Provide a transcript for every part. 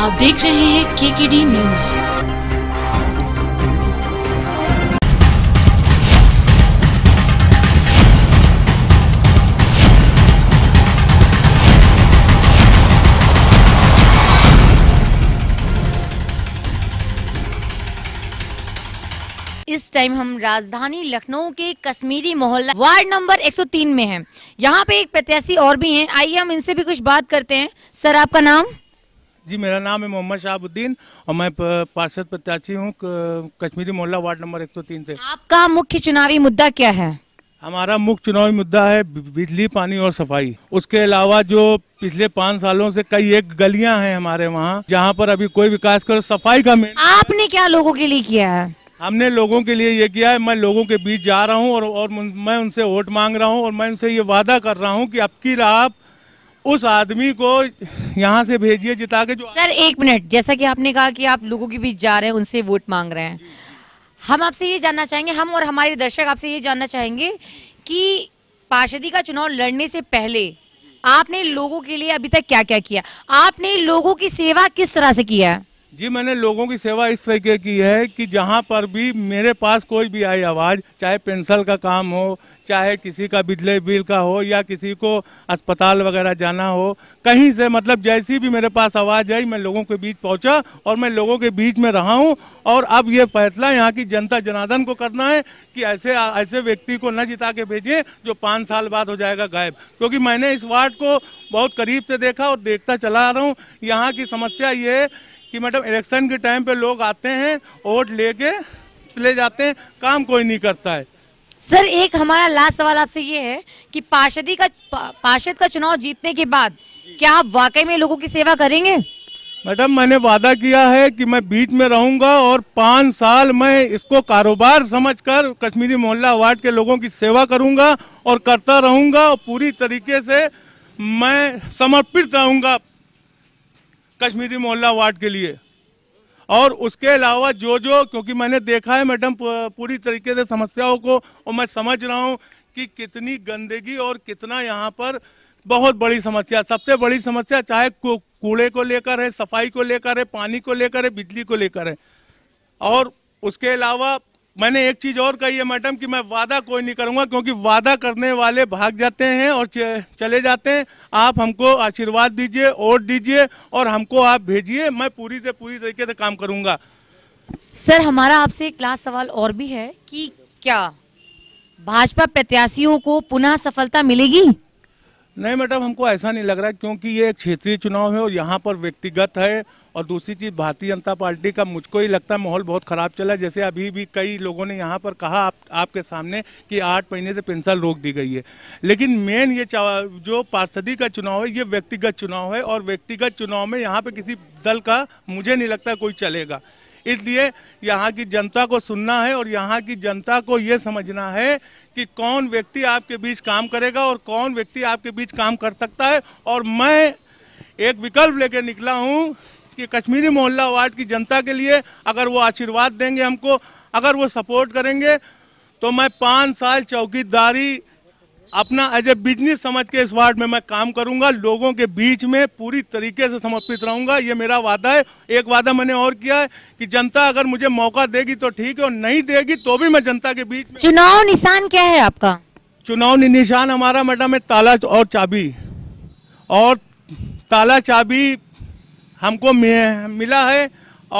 आप देख रहे हैं केकेडी न्यूज इस टाइम हम राजधानी लखनऊ के कश्मीरी मोहल्ला वार्ड नंबर 103 में हैं। यहाँ पे एक प्रत्याशी और भी हैं। आइए हम इनसे भी कुछ बात करते हैं सर आपका नाम जी मेरा नाम है मोहम्मद शाहबुद्दीन और मैं पार्षद प्रत्याशी हूँ कश्मीरी मोहल्ला वार्ड नंबर एक सौ तीन से आपका मुख्य चुनावी मुद्दा क्या है हमारा मुख्य चुनावी मुद्दा है बिजली पानी और सफाई उसके अलावा जो पिछले पाँच सालों से कई एक गलियां हैं हमारे वहाँ जहाँ पर अभी कोई विकास कर सफाई का मेन आपने क्या लोगों के लिए किया है हमने लोगों के लिए ये किया है मैं लोगों के बीच जा रहा हूँ और, और मैं उनसे वोट मांग रहा हूँ और मैं उनसे ये वादा कर रहा हूँ की अब की राह उस आदमी को यहाँ से भेजिए जिता के जो सर एक मिनट जैसा कि आपने कहा कि आप लोगों के बीच जा रहे हैं उनसे वोट मांग रहे हैं हम आपसे ये जानना चाहेंगे हम और हमारे दर्शक आपसे ये जानना चाहेंगे कि पार्षदी का चुनाव लड़ने से पहले आपने लोगों के लिए अभी तक क्या क्या किया आपने लोगों की सेवा किस तरह से किया है जी मैंने लोगों की सेवा इस तरीके की है कि जहाँ पर भी मेरे पास कोई भी आई आवाज़ चाहे पेंसिल का काम हो चाहे किसी का बिजली बिल का हो या किसी को अस्पताल वगैरह जाना हो कहीं से मतलब जैसी भी मेरे पास आवाज़ आई मैं लोगों के बीच पहुँचा और मैं लोगों के बीच में रहा हूँ और अब ये फैसला यहाँ की जनता जनार्दन को करना है कि ऐसे ऐसे व्यक्ति को न जिता के भेजें जो पाँच साल बाद हो जाएगा गायब क्योंकि मैंने इस वार्ड को बहुत करीब से देखा और देखता चला आ रहा हूँ यहाँ की समस्या ये है कि मैडम इलेक्शन के टाइम पे लोग आते हैं वोट लेके चले जाते हैं काम कोई नहीं करता है सर एक हमारा लास्ट सवाल आपसे ये है कि पार्षदी का पार्षद का चुनाव जीतने के बाद क्या आप वाकई में लोगों की सेवा करेंगे मैडम मैंने वादा किया है कि मैं बीच में रहूंगा और पाँच साल मैं इसको कारोबार समझकर कश्मीरी मोहल्ला वार्ड के लोगों की सेवा करूंगा और करता रहूंगा और पूरी तरीके से मैं समर्पित रहूंगा कश्मीरी मोहल्ला वार्ड के लिए और उसके अलावा जो जो क्योंकि मैंने देखा है मैडम पूरी तरीके से समस्याओं को और मैं समझ रहा हूँ कि कितनी गंदगी और कितना यहाँ पर बहुत बड़ी समस्या सबसे बड़ी समस्या चाहे कूड़े को लेकर है सफाई को लेकर है पानी को लेकर है बिजली को लेकर है और उसके अलावा मैंने एक चीज़ और कही है मैडम कि मैं वादा कोई नहीं करूंगा क्योंकि वादा करने वाले भाग जाते हैं और चले जाते हैं आप हमको आशीर्वाद दीजिए वोट दीजिए और हमको आप भेजिए मैं पूरी से पूरी तरीके से काम करूंगा सर हमारा आपसे एक लास्ट सवाल और भी है कि क्या भाजपा प्रत्याशियों को पुनः सफलता मिलेगी नहीं मैडम हमको ऐसा नहीं लग रहा क्योंकि ये एक क्षेत्रीय चुनाव है और यहाँ पर व्यक्तिगत है और दूसरी चीज़ भारतीय जनता पार्टी का मुझको ही लगता है माहौल बहुत ख़राब चला जैसे अभी भी कई लोगों ने यहाँ पर कहा आप आपके सामने कि आठ महीने से पेंशन रोक दी गई है लेकिन मेन ये जो पार्षदी का चुनाव है ये व्यक्तिगत चुनाव है और व्यक्तिगत चुनाव में यहाँ पर किसी दल का मुझे नहीं लगता कोई चलेगा इसलिए यहाँ की जनता को सुनना है और यहाँ की जनता को ये समझना है कि कौन व्यक्ति आपके बीच काम करेगा और कौन व्यक्ति आपके बीच काम कर सकता है और मैं एक विकल्प लेके निकला हूँ कि कश्मीरी मोहल्ला वार्ड की जनता के लिए अगर वो आशीर्वाद देंगे हमको अगर वो सपोर्ट करेंगे तो मैं पाँच साल चौकीदारी अपना एज ए बिजनेस समझ के इस वार्ड में मैं काम करूंगा लोगों के बीच में पूरी तरीके से समर्पित रहूंगा ये मेरा वादा है एक वादा मैंने और किया है कि जनता अगर मुझे मौका देगी तो ठीक है और नहीं देगी तो भी मैं जनता के बीच में चुनाव निशान क्या है आपका चुनाव निशान हमारा मैडम है ताला और चाबी और ताला चाबी हमको मिला है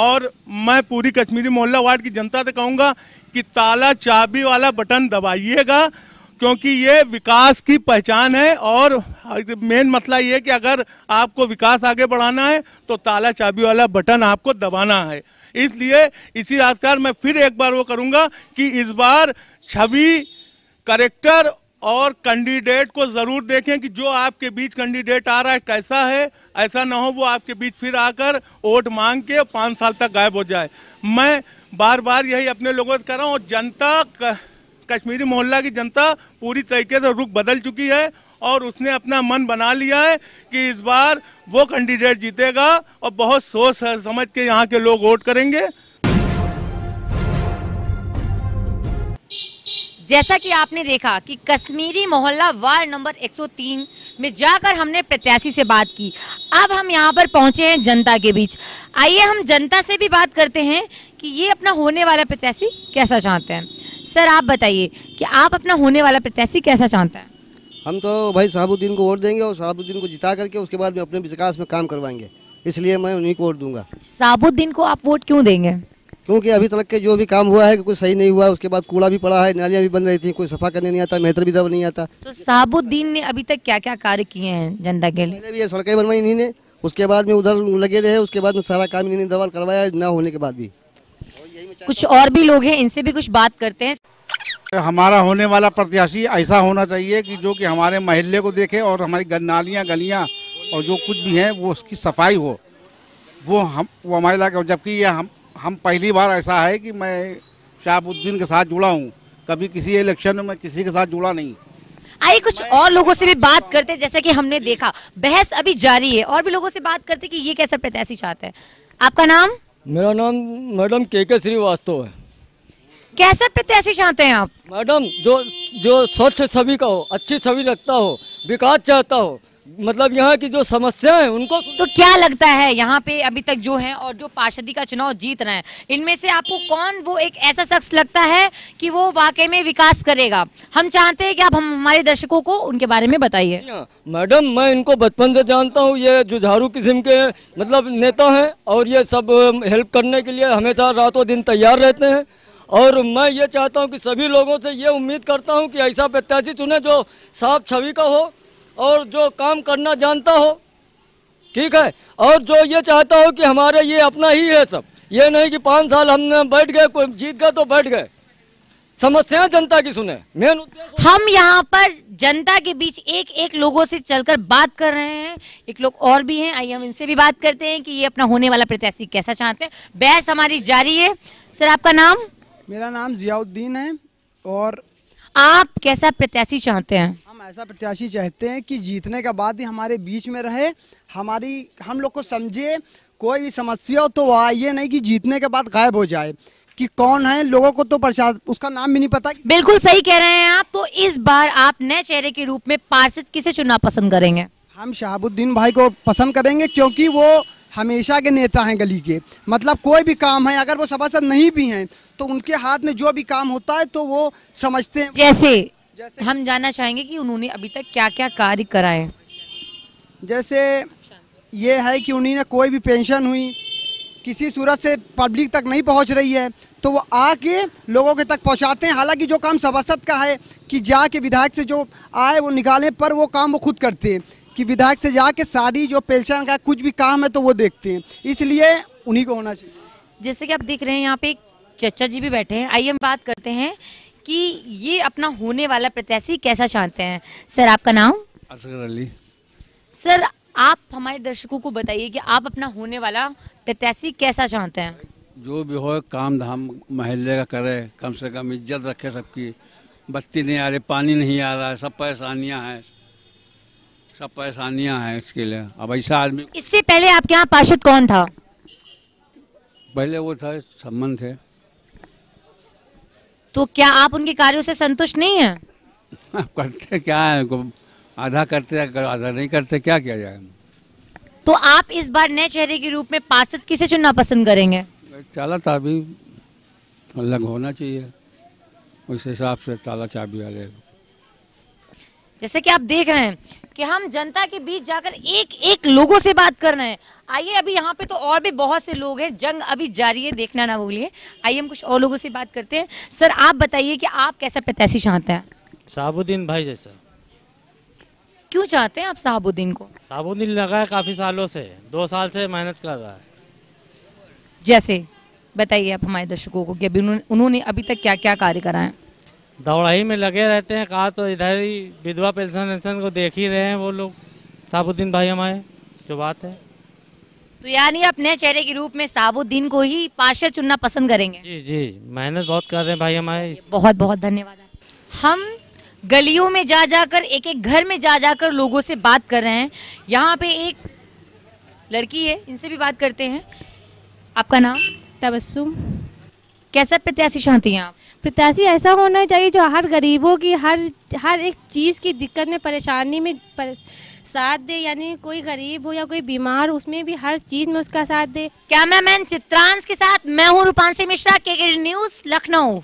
और मैं पूरी कश्मीरी मोहल्ला वार्ड की जनता से कहूँगा कि ताला चाबी वाला बटन दबाइएगा क्योंकि ये विकास की पहचान है और मेन मसला ये कि अगर आपको विकास आगे बढ़ाना है तो ताला चाबी वाला बटन आपको दबाना है इसलिए इसी आजकार मैं फिर एक बार वो करूँगा कि इस बार छवि करेक्टर और कैंडिडेट को ज़रूर देखें कि जो आपके बीच कैंडिडेट आ रहा है कैसा है ऐसा ना हो वो आपके बीच फिर आकर वोट मांग के पाँच साल तक गायब हो जाए मैं बार बार यही अपने लोगों से कर रहा हूँ और जनता कश्मीरी मोहल्ला की जनता पूरी तरीके से रुख बदल चुकी है और उसने अपना मन बना लिया है कि इस बार वो कैंडिडेट जीतेगा और बहुत सोच समझ के यहाँ के लोग वोट करेंगे जैसा कि आपने देखा कि कश्मीरी मोहल्ला वार्ड नंबर 103 में जाकर हमने प्रत्याशी से बात की अब हम यहाँ पर पहुंचे हैं जनता के बीच आइए हम जनता से भी बात करते हैं कि ये अपना होने वाला प्रत्याशी कैसा चाहते हैं सर आप बताइए कि आप अपना होने वाला प्रत्याशी कैसा चाहते हैं हम तो भाई साहबुद्दीन को वोट देंगे और साहबुद्दीन को जिता करके उसके बाद में अपने विकास में काम करवाएंगे इसलिए मैं उन्हीं को वोट दूंगा साहबुद्दीन को आप वोट क्यों देंगे क्योंकि अभी तक के जो भी काम हुआ है कुछ सही नहीं हुआ उसके बाद कूड़ा भी पड़ा है नालियाँ भी बन रही थी कोई सफा करने नहीं आता मेहतर भी दब नहीं आता तो साबुद्दीन ने अभी तक क्या क्या कार्य किए हैं जनता के लिए भी सड़कें बनवाई इन्हीं ने उसके बाद में उधर लगे रहे उसके बाद में सारा काम इन्हीं दबाव करवाया न होने के बाद भी कुछ और भी लोग हैं इनसे भी कुछ बात करते हैं हमारा होने वाला प्रत्याशी ऐसा होना चाहिए कि जो कि हमारे महल्ले को देखे और हमारी नालियाँ गलियाँ और जो कुछ भी हैं वो उसकी सफाई हो वो हम वो हमारे इलाके जबकि ये हम हम पहली बार ऐसा है कि मैं शाहबुद्दीन के साथ जुड़ा हूँ कभी किसी इलेक्शन में मैं किसी के साथ जुड़ा नहीं आइए कुछ और लोगों से भी बात करते जैसे कि हमने देखा बहस अभी जारी है और भी लोगों से बात करते कि ये कैसा प्रत्याशी चाहते हैं आपका नाम मेरा नाम मैडम के के श्रीवास्तव है कैसा प्रत्याशी चाहते हैं आप मैडम जो जो स्वच्छ सभी का हो अच्छी छवि रखता हो विकास चाहता हो मतलब यहाँ की जो समस्या है उनको तो क्या लगता है यहाँ पे अभी तक जो है और जो पार्षदी का चुनाव जीत रहे हैं इनमें से आपको कौन वो एक ऐसा शख्स लगता है कि वो वाकई में विकास करेगा हम चाहते हैं कि आप हम हमारे दर्शकों को उनके बारे में बताइए हाँ। मैडम मैं इनको बचपन से जानता हूँ ये जुझारू किस्म के मतलब नेता है और ये सब हेल्प करने के लिए हमेशा रातों दिन तैयार रहते हैं और मैं ये चाहता हूँ कि सभी लोगों से ये उम्मीद करता हूँ कि ऐसा प्रत्याशी चुने जो साफ छवि का हो और जो काम करना जानता हो ठीक है और जो ये चाहता हो कि हमारे ये अपना ही है सब ये नहीं कि पाँच साल हमने बैठ गए कोई जीत गए तो बैठ गए समस्या जनता की सुने मेन हम यहाँ पर जनता के बीच एक एक लोगों से चलकर बात कर रहे हैं एक लोग और भी हैं आइए हम इनसे भी बात करते हैं कि ये अपना होने वाला प्रत्याशी कैसा चाहते हैं बहस हमारी जारी है सर आपका नाम मेरा नाम जियाउद्दीन है और आप कैसा प्रत्याशी चाहते हैं हम ऐसा प्रत्याशी चाहते हैं कि जीतने के बाद भी हमारे बीच में रहे हमारी हम लोग को समझे कोई भी समस्या हो तो वह ये नहीं कि जीतने के बाद गायब हो जाए कि कौन है लोगों को तो प्रसाद उसका नाम भी नहीं पता बिल्कुल सही कह रहे हैं आप तो इस बार आप नए चेहरे के रूप में पार्षद किसे चुनना पसंद करेंगे हम शहाबुद्दीन भाई को पसंद करेंगे क्योंकि वो हमेशा के नेता हैं गली के मतलब कोई भी काम है अगर वो सभासद नहीं भी हैं तो उनके हाथ में जो भी काम होता है तो वो समझते हैं जैसे हम जानना चाहेंगे कि उन्होंने अभी तक क्या क्या कार्य कराए जैसे ये है कि उन्हें कोई भी पेंशन हुई किसी सूरत से पब्लिक तक नहीं पहुंच रही है तो वो आके लोगों के तक पहुंचाते हैं हालांकि जो काम सभासद का है कि जाके विधायक से जो आए वो निकालें पर वो काम वो खुद करते हैं कि विधायक से जाके सारी जो पेंशन का कुछ भी काम है तो वो देखते हैं इसलिए उन्हीं को होना चाहिए जैसे कि आप देख रहे हैं यहाँ पे चचा जी भी बैठे हैं आइए हम बात करते हैं कि ये अपना होने वाला प्रत्याशी कैसा चाहते हैं सर आपका नाम असगर अली सर आप हमारे दर्शकों को बताइए कि आप अपना होने वाला प्रत्याशी कैसा चाहते हैं जो भी हो काम धाम महल्ले का करे कम से कम इज्जत रखे सबकी बत्ती नहीं आ रही पानी नहीं आ रहा है सब परेशानियाँ हैं सब परेशानियाँ हैं इसके लिए अब ऐसा आदमी इससे पहले आपके यहाँ पार्षद कौन था पहले वो था संबंध थे तो क्या आप उनके कार्यों से संतुष्ट नहीं हैं करते क्या है आधा करते आधा नहीं करते क्या किया जाए तो आप इस बार नए चेहरे के रूप में पार्षद किसे चुनना पसंद करेंगे चाला ताबी अलग होना चाहिए उस हिसाब से ताला चाबी वाले जैसे कि आप देख रहे हैं कि हम जनता के बीच जाकर एक एक लोगों से बात कर रहे हैं आइए अभी यहाँ पे तो और भी बहुत से लोग हैं जंग अभी जारी है देखना ना भूलिए आइए हम कुछ और लोगों से बात करते हैं सर आप बताइए कि आप कैसा प्रत्याशी चाहते हैं साहबुद्दीन भाई जैसा क्यों चाहते हैं आप साहबुद्दीन को साहबुद्दीन लगा है काफ़ी सालों से दो साल से मेहनत कर रहा है जैसे बताइए आप हमारे दर्शकों को कि अभी उन्होंने अभी तक क्या क्या कार्य कराए दौड़ाई में लगे रहते हैं कहा तो इधर ही विधवा पेंशन वेंशन को देख ही रहे हैं वो लोग साबुद्दीन भाई हमारे जो बात है तो यानी अपने चेहरे के रूप में साबुद्दीन को ही पार्षद चुनना पसंद करेंगे जी जी मेहनत बहुत कर रहे हैं भाई हमारे बहुत बहुत धन्यवाद हम गलियों में जा जाकर एक एक घर में जा जाकर लोगों से बात कर रहे हैं यहाँ पे एक लड़की है इनसे भी बात करते हैं आपका नाम तबस्सुम कैसा प्रत्याशी शांति हैं आप प्रत्याशी ऐसा होना चाहिए जो हर गरीबों की हर हर एक चीज़ की दिक्कत में परेशानी में पर, साथ दे यानी कोई गरीब हो या कोई बीमार उसमें भी हर चीज़ में उसका साथ दे कैमरामैन चित्रांश के साथ मैं हूँ रूपांशी मिश्रा के न्यूज़ लखनऊ